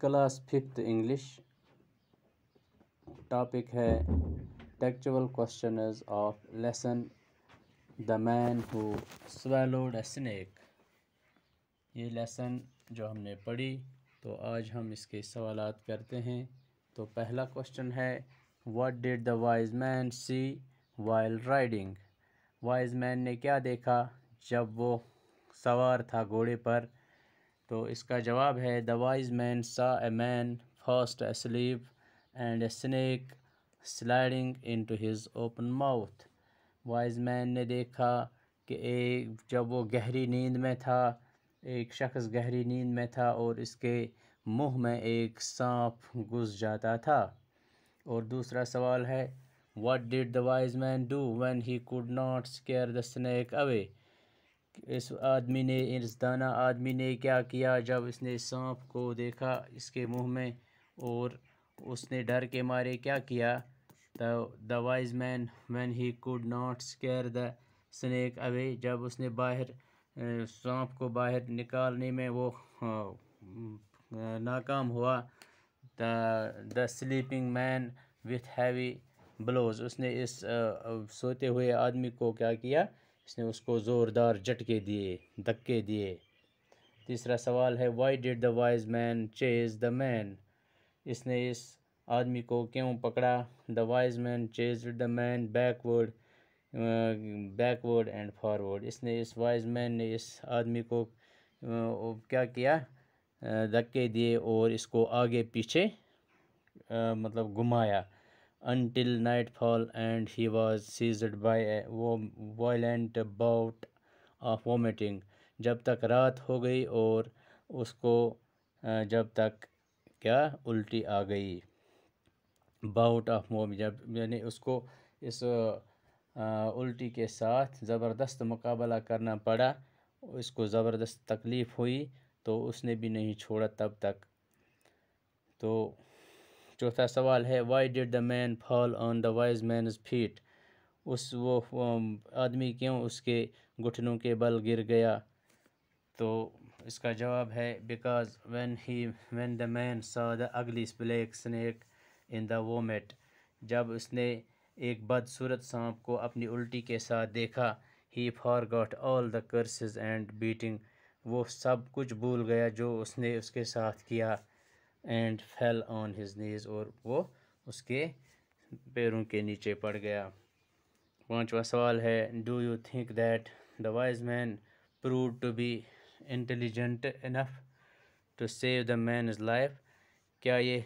class fifth English topic है textual question of lesson the man who swallowed a snake ये lesson जो हमने पढ़ी तो आज हम इसके सवाल करते हैं तो पहला क्वेश्चन है what did the wise man see while riding wise man ने क्या देखा जब वो सवार था घोड़े पर तो इसका जवाब है the wise man saw a man fast asleep and a snake sliding into his open mouth wise man ने देखा कि एक जब वो गहरी नींद में था एक शख्स गहरी नींद में था और इसके मुंह में एक सांप घुस जाता था और दूसरा सवाल है what did the wise man do when he could not scare the snake away इस आदमी ने इस दाना आदमी ने क्या किया जब इसने सांप को देखा इसके मुंह में और उसने डर के मारे क्या किया तो the wise man man he could not scare the snake away जब उसने बाहर सांप को बाहर निकालने में वो नाकाम हुआ the sleeping man with heavy blows उसने इस सोते हुए आदमी को क्या किया इसने उसको ज़ोरदार झटके दिए धक्के दिए तीसरा सवाल है why did the wise man chase the man इसने इस आदमी को क्यों पकड़ा the wise man chase the man backward backward and forward इसने इस वाइज मैन ने इस आदमी को क्या किया धक्के दिए और इसको आगे पीछे मतलब घुमाया until nightfall and he was seized by a violent bout of vomiting जब तक रात हो गई और उसको जब तक क्या उल्टी आ गई बाउट ऑफ मोम जब यानी उसको इस उल्टी के साथ ज़बरदस्त मुकाबला करना पड़ा उसको ज़बरदस्त तकलीफ़ हुई तो उसने भी नहीं छोड़ा तब तक तो चौथा सवाल है why did the man fall on the wise man's feet उस वो आदमी क्यों उसके घुटनों के बल गिर गया तो इसका जवाब है because when he when the man saw the ugly black snake in the vomit जब उसने एक बदसूरत सांप को अपनी उल्टी के साथ देखा he forgot all the curses and beating वो सब कुछ भूल गया जो उसने उसके साथ किया and fell on his knees और वो उसके पैरों के नीचे पड़ गया पांचवा सवाल है do you think that the wise man prove to be intelligent enough to save the man is life क्या ये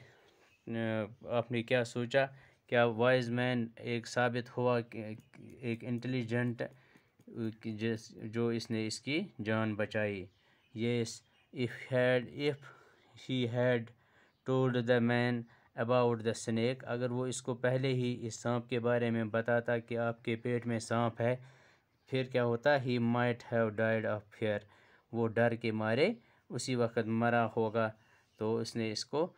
आपने क्या सोचा क्या वाइज मैन एक साबित हुआ एक इंटेलिजेंट जिस जो इसने इसकी जान बचाई ये if had if he had told the man about the snake अगर वो इसको पहले ही इस सांप के बारे में बताता कि आपके पेट में सांप है फिर क्या होता he might have died of fear वो डर के मारे उसी वक्त मरा होगा तो उसने इसको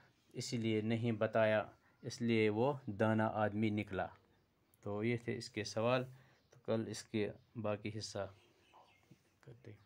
इसीलिए नहीं बताया इसलिए वो दाना आदमी निकला तो ये थे इसके सवाल तो कल इसके बाकी हिस्सा करते